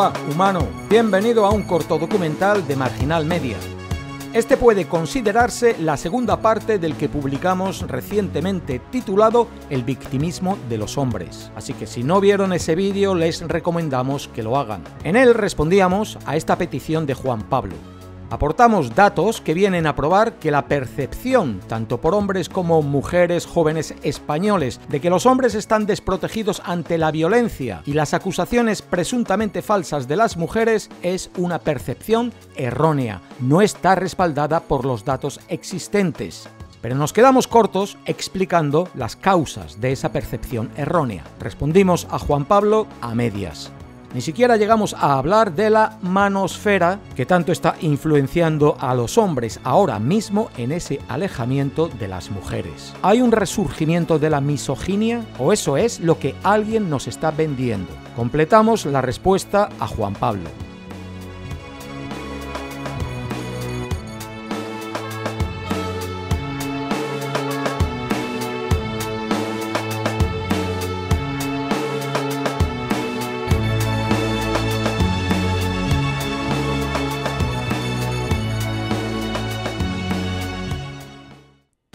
Hola, humano. Bienvenido a un corto documental de Marginal Media. Este puede considerarse la segunda parte del que publicamos recientemente titulado El victimismo de los hombres. Así que si no vieron ese vídeo les recomendamos que lo hagan. En él respondíamos a esta petición de Juan Pablo aportamos datos que vienen a probar que la percepción, tanto por hombres como mujeres jóvenes españoles, de que los hombres están desprotegidos ante la violencia y las acusaciones presuntamente falsas de las mujeres es una percepción errónea, no está respaldada por los datos existentes. Pero nos quedamos cortos explicando las causas de esa percepción errónea. Respondimos a Juan Pablo a medias. Ni siquiera llegamos a hablar de la manosfera que tanto está influenciando a los hombres ahora mismo en ese alejamiento de las mujeres. ¿Hay un resurgimiento de la misoginia? ¿O eso es lo que alguien nos está vendiendo? Completamos la respuesta a Juan Pablo.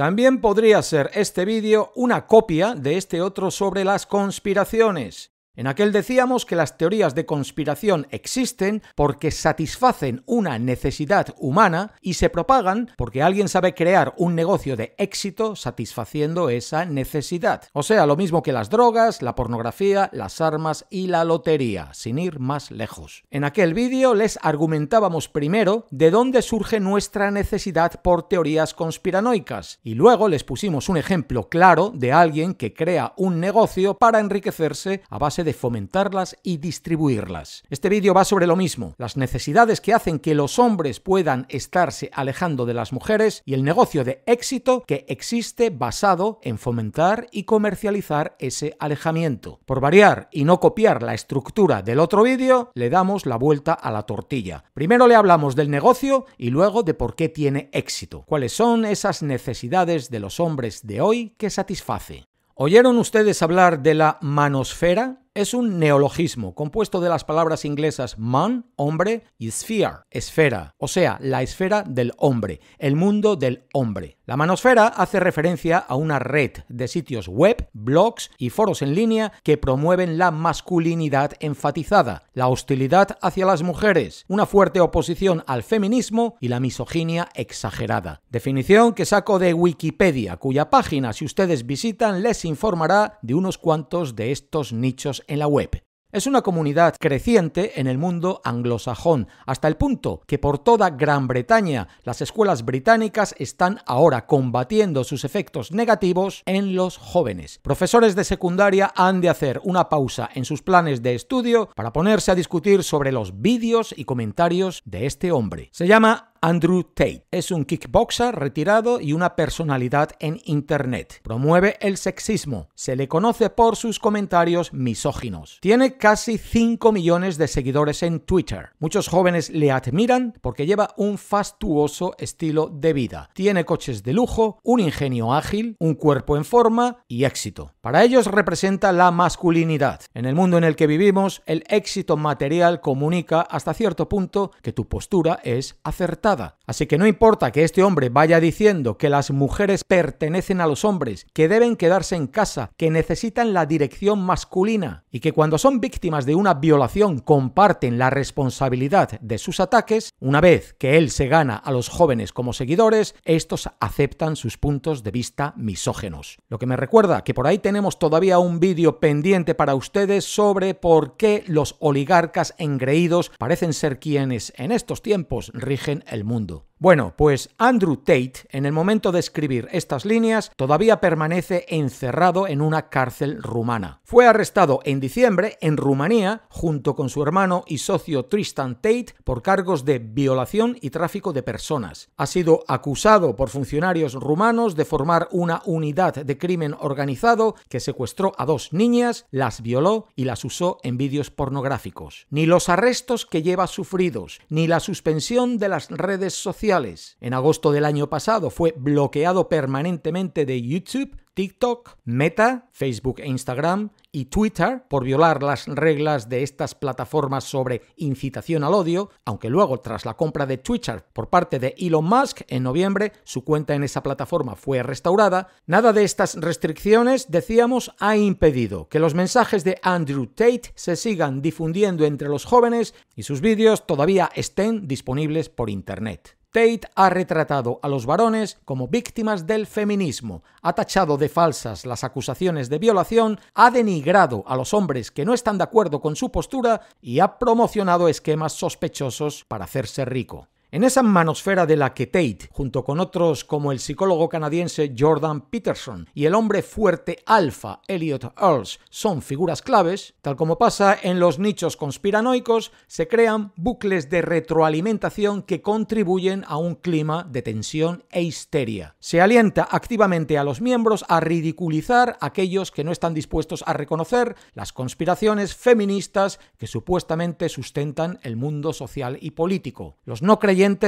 También podría ser este vídeo una copia de este otro sobre las conspiraciones. En aquel decíamos que las teorías de conspiración existen porque satisfacen una necesidad humana y se propagan porque alguien sabe crear un negocio de éxito satisfaciendo esa necesidad. O sea, lo mismo que las drogas, la pornografía, las armas y la lotería, sin ir más lejos. En aquel vídeo les argumentábamos primero de dónde surge nuestra necesidad por teorías conspiranoicas y luego les pusimos un ejemplo claro de alguien que crea un negocio para enriquecerse a base de fomentarlas y distribuirlas. Este vídeo va sobre lo mismo, las necesidades que hacen que los hombres puedan estarse alejando de las mujeres y el negocio de éxito que existe basado en fomentar y comercializar ese alejamiento. Por variar y no copiar la estructura del otro vídeo, le damos la vuelta a la tortilla. Primero le hablamos del negocio y luego de por qué tiene éxito. ¿Cuáles son esas necesidades de los hombres de hoy que satisface? ¿Oyeron ustedes hablar de la manosfera? es un neologismo compuesto de las palabras inglesas man, hombre, y sphere, esfera, o sea, la esfera del hombre, el mundo del hombre. La manosfera hace referencia a una red de sitios web, blogs y foros en línea que promueven la masculinidad enfatizada, la hostilidad hacia las mujeres, una fuerte oposición al feminismo y la misoginia exagerada. Definición que saco de Wikipedia, cuya página si ustedes visitan les informará de unos cuantos de estos nichos en la web. Es una comunidad creciente en el mundo anglosajón, hasta el punto que por toda Gran Bretaña las escuelas británicas están ahora combatiendo sus efectos negativos en los jóvenes. Profesores de secundaria han de hacer una pausa en sus planes de estudio para ponerse a discutir sobre los vídeos y comentarios de este hombre. Se llama Andrew Tate. Es un kickboxer retirado y una personalidad en Internet. Promueve el sexismo. Se le conoce por sus comentarios misóginos. Tiene casi 5 millones de seguidores en Twitter. Muchos jóvenes le admiran porque lleva un fastuoso estilo de vida. Tiene coches de lujo, un ingenio ágil, un cuerpo en forma y éxito. Para ellos representa la masculinidad. En el mundo en el que vivimos, el éxito material comunica hasta cierto punto que tu postura es acertada. Así que no importa que este hombre vaya diciendo que las mujeres pertenecen a los hombres, que deben quedarse en casa, que necesitan la dirección masculina y que cuando son víctimas de una violación comparten la responsabilidad de sus ataques, una vez que él se gana a los jóvenes como seguidores, estos aceptan sus puntos de vista misógenos. Lo que me recuerda que por ahí tenemos todavía un vídeo pendiente para ustedes sobre por qué los oligarcas engreídos parecen ser quienes en estos tiempos rigen el mundo. Bueno, pues Andrew Tate, en el momento de escribir estas líneas, todavía permanece encerrado en una cárcel rumana. Fue arrestado en diciembre en Rumanía, junto con su hermano y socio Tristan Tate, por cargos de violación y tráfico de personas. Ha sido acusado por funcionarios rumanos de formar una unidad de crimen organizado que secuestró a dos niñas, las violó y las usó en vídeos pornográficos. Ni los arrestos que lleva sufridos, ni la suspensión de las redes sociales, en agosto del año pasado fue bloqueado permanentemente de YouTube, TikTok, Meta, Facebook e Instagram y Twitter por violar las reglas de estas plataformas sobre incitación al odio, aunque luego tras la compra de Twitter por parte de Elon Musk en noviembre su cuenta en esa plataforma fue restaurada, nada de estas restricciones, decíamos, ha impedido que los mensajes de Andrew Tate se sigan difundiendo entre los jóvenes y sus vídeos todavía estén disponibles por Internet. Tate ha retratado a los varones como víctimas del feminismo, ha tachado de falsas las acusaciones de violación, ha denigrado a los hombres que no están de acuerdo con su postura y ha promocionado esquemas sospechosos para hacerse rico. En esa manosfera de la que Tate, junto con otros como el psicólogo canadiense Jordan Peterson y el hombre fuerte alfa Elliot Earls, son figuras claves, tal como pasa en los nichos conspiranoicos, se crean bucles de retroalimentación que contribuyen a un clima de tensión e histeria. Se alienta activamente a los miembros a ridiculizar a aquellos que no están dispuestos a reconocer las conspiraciones feministas que supuestamente sustentan el mundo social y político. Los no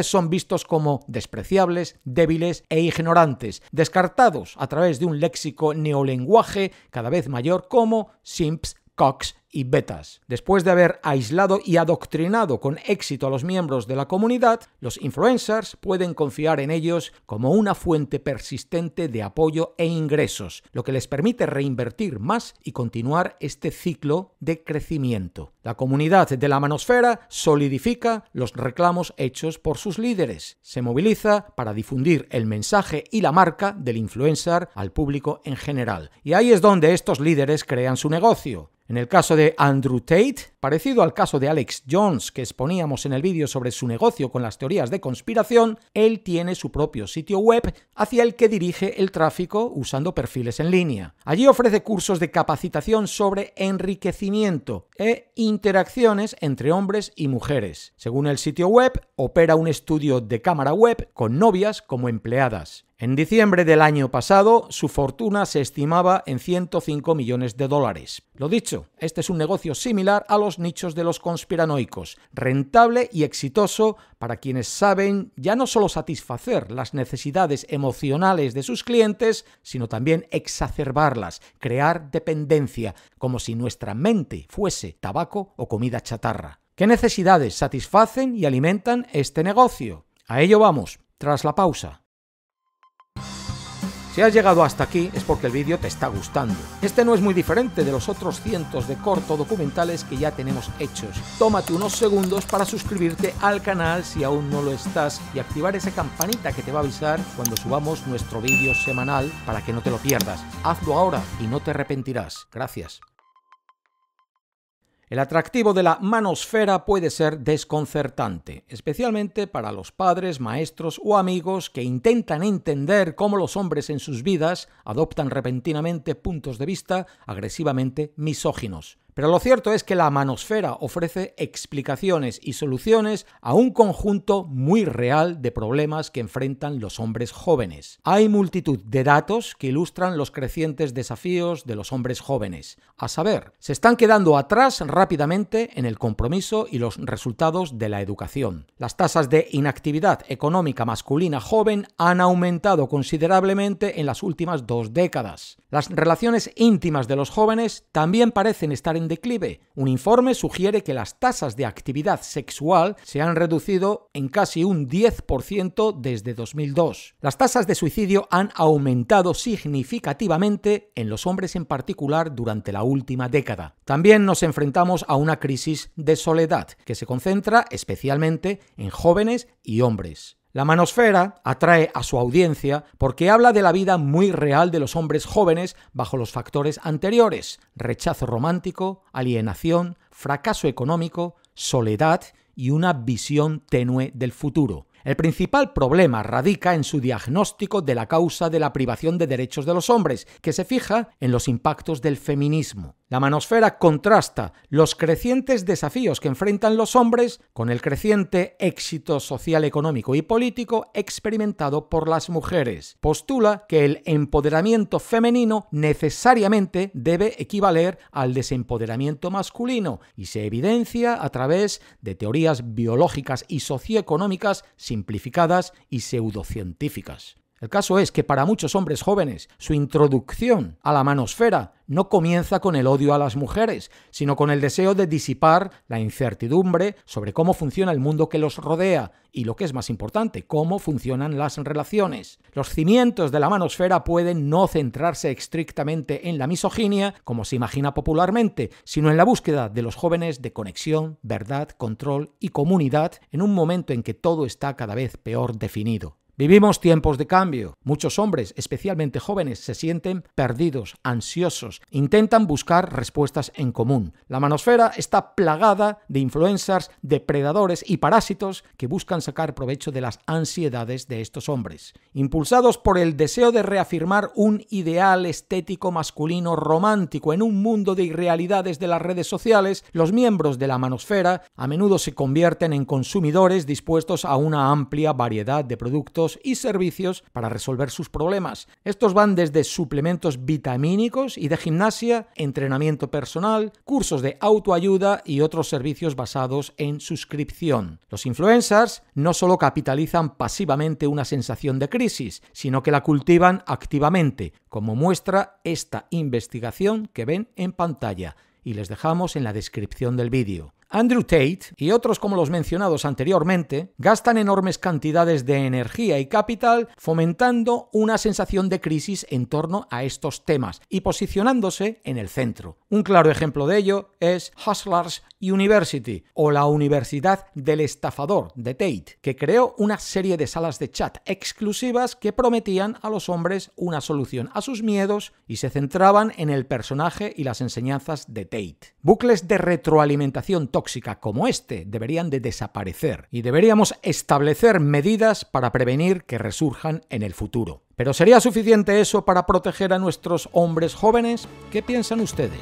son vistos como despreciables, débiles e ignorantes, descartados a través de un léxico neolenguaje cada vez mayor como simps, cox y betas. Después de haber aislado y adoctrinado con éxito a los miembros de la comunidad, los influencers pueden confiar en ellos como una fuente persistente de apoyo e ingresos, lo que les permite reinvertir más y continuar este ciclo de crecimiento. La comunidad de la manosfera solidifica los reclamos hechos por sus líderes, se moviliza para difundir el mensaje y la marca del influencer al público en general. Y ahí es donde estos líderes crean su negocio, en el caso de Andrew Tate, parecido al caso de Alex Jones que exponíamos en el vídeo sobre su negocio con las teorías de conspiración, él tiene su propio sitio web hacia el que dirige el tráfico usando perfiles en línea. Allí ofrece cursos de capacitación sobre enriquecimiento e interacciones entre hombres y mujeres. Según el sitio web, opera un estudio de cámara web con novias como empleadas. En diciembre del año pasado, su fortuna se estimaba en 105 millones de dólares. Lo dicho, este es un negocio similar a los nichos de los conspiranoicos, rentable y exitoso para quienes saben ya no solo satisfacer las necesidades emocionales de sus clientes, sino también exacerbarlas, crear dependencia, como si nuestra mente fuese tabaco o comida chatarra. ¿Qué necesidades satisfacen y alimentan este negocio? A ello vamos, tras la pausa. Si has llegado hasta aquí es porque el vídeo te está gustando. Este no es muy diferente de los otros cientos de corto documentales que ya tenemos hechos. Tómate unos segundos para suscribirte al canal si aún no lo estás y activar esa campanita que te va a avisar cuando subamos nuestro vídeo semanal para que no te lo pierdas. Hazlo ahora y no te arrepentirás. Gracias. El atractivo de la manosfera puede ser desconcertante, especialmente para los padres, maestros o amigos que intentan entender cómo los hombres en sus vidas adoptan repentinamente puntos de vista agresivamente misóginos. Pero lo cierto es que la manosfera ofrece explicaciones y soluciones a un conjunto muy real de problemas que enfrentan los hombres jóvenes. Hay multitud de datos que ilustran los crecientes desafíos de los hombres jóvenes. A saber, se están quedando atrás rápidamente en el compromiso y los resultados de la educación. Las tasas de inactividad económica masculina joven han aumentado considerablemente en las últimas dos décadas. Las relaciones íntimas de los jóvenes también parecen estar en declive. Un informe sugiere que las tasas de actividad sexual se han reducido en casi un 10% desde 2002. Las tasas de suicidio han aumentado significativamente en los hombres en particular durante la última década. También nos enfrentamos a una crisis de soledad que se concentra especialmente en jóvenes y hombres. La manosfera atrae a su audiencia porque habla de la vida muy real de los hombres jóvenes bajo los factores anteriores, rechazo romántico, alienación, fracaso económico, soledad y una visión tenue del futuro. El principal problema radica en su diagnóstico de la causa de la privación de derechos de los hombres, que se fija en los impactos del feminismo. La manosfera contrasta los crecientes desafíos que enfrentan los hombres con el creciente éxito social, económico y político experimentado por las mujeres. Postula que el empoderamiento femenino necesariamente debe equivaler al desempoderamiento masculino y se evidencia a través de teorías biológicas y socioeconómicas simplificadas y pseudocientíficas. El caso es que para muchos hombres jóvenes su introducción a la manosfera no comienza con el odio a las mujeres, sino con el deseo de disipar la incertidumbre sobre cómo funciona el mundo que los rodea y, lo que es más importante, cómo funcionan las relaciones. Los cimientos de la manosfera pueden no centrarse estrictamente en la misoginia, como se imagina popularmente, sino en la búsqueda de los jóvenes de conexión, verdad, control y comunidad en un momento en que todo está cada vez peor definido. Vivimos tiempos de cambio. Muchos hombres, especialmente jóvenes, se sienten perdidos, ansiosos, intentan buscar respuestas en común. La manosfera está plagada de influencers, depredadores y parásitos que buscan sacar provecho de las ansiedades de estos hombres. Impulsados por el deseo de reafirmar un ideal estético masculino romántico en un mundo de irrealidades de las redes sociales, los miembros de la manosfera a menudo se convierten en consumidores dispuestos a una amplia variedad de productos y servicios para resolver sus problemas. Estos van desde suplementos vitamínicos y de gimnasia, entrenamiento personal, cursos de autoayuda y otros servicios basados en suscripción. Los influencers no solo capitalizan pasivamente una sensación de crisis, sino que la cultivan activamente, como muestra esta investigación que ven en pantalla y les dejamos en la descripción del vídeo. Andrew Tate y otros como los mencionados anteriormente gastan enormes cantidades de energía y capital fomentando una sensación de crisis en torno a estos temas y posicionándose en el centro. Un claro ejemplo de ello es Hustlers University o la Universidad del Estafador de Tate, que creó una serie de salas de chat exclusivas que prometían a los hombres una solución a sus miedos y se centraban en el personaje y las enseñanzas de Tate. Bucles de retroalimentación tóxica como este deberían de desaparecer y deberíamos establecer medidas para prevenir que resurjan en el futuro. Pero ¿sería suficiente eso para proteger a nuestros hombres jóvenes? ¿Qué piensan ustedes?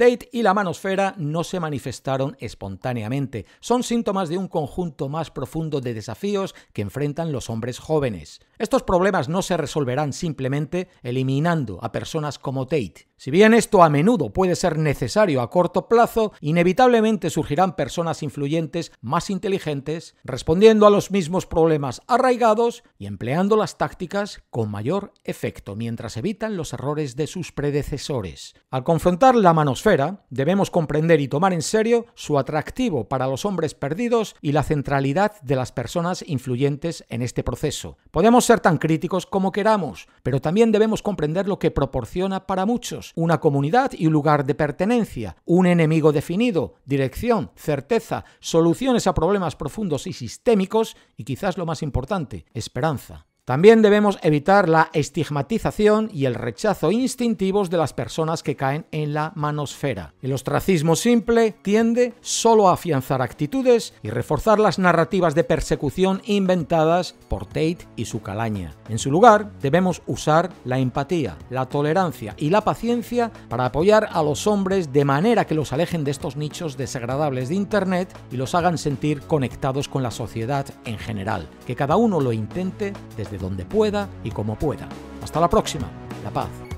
Tate y la manosfera no se manifestaron espontáneamente, son síntomas de un conjunto más profundo de desafíos que enfrentan los hombres jóvenes. Estos problemas no se resolverán simplemente eliminando a personas como Tate. Si bien esto a menudo puede ser necesario a corto plazo, inevitablemente surgirán personas influyentes más inteligentes, respondiendo a los mismos problemas arraigados y empleando las tácticas con mayor efecto mientras evitan los errores de sus predecesores. Al confrontar la manosfera, debemos comprender y tomar en serio su atractivo para los hombres perdidos y la centralidad de las personas influyentes en este proceso. Podemos ser tan críticos como queramos, pero también debemos comprender lo que proporciona para muchos una comunidad y un lugar de pertenencia, un enemigo definido, dirección, certeza, soluciones a problemas profundos y sistémicos y quizás lo más importante, esperanza. También debemos evitar la estigmatización y el rechazo instintivos de las personas que caen en la manosfera. El ostracismo simple tiende solo a afianzar actitudes y reforzar las narrativas de persecución inventadas por Tate y su calaña. En su lugar, debemos usar la empatía, la tolerancia y la paciencia para apoyar a los hombres de manera que los alejen de estos nichos desagradables de Internet y los hagan sentir conectados con la sociedad en general. Que cada uno lo intente desde donde pueda y como pueda. Hasta la próxima. La paz.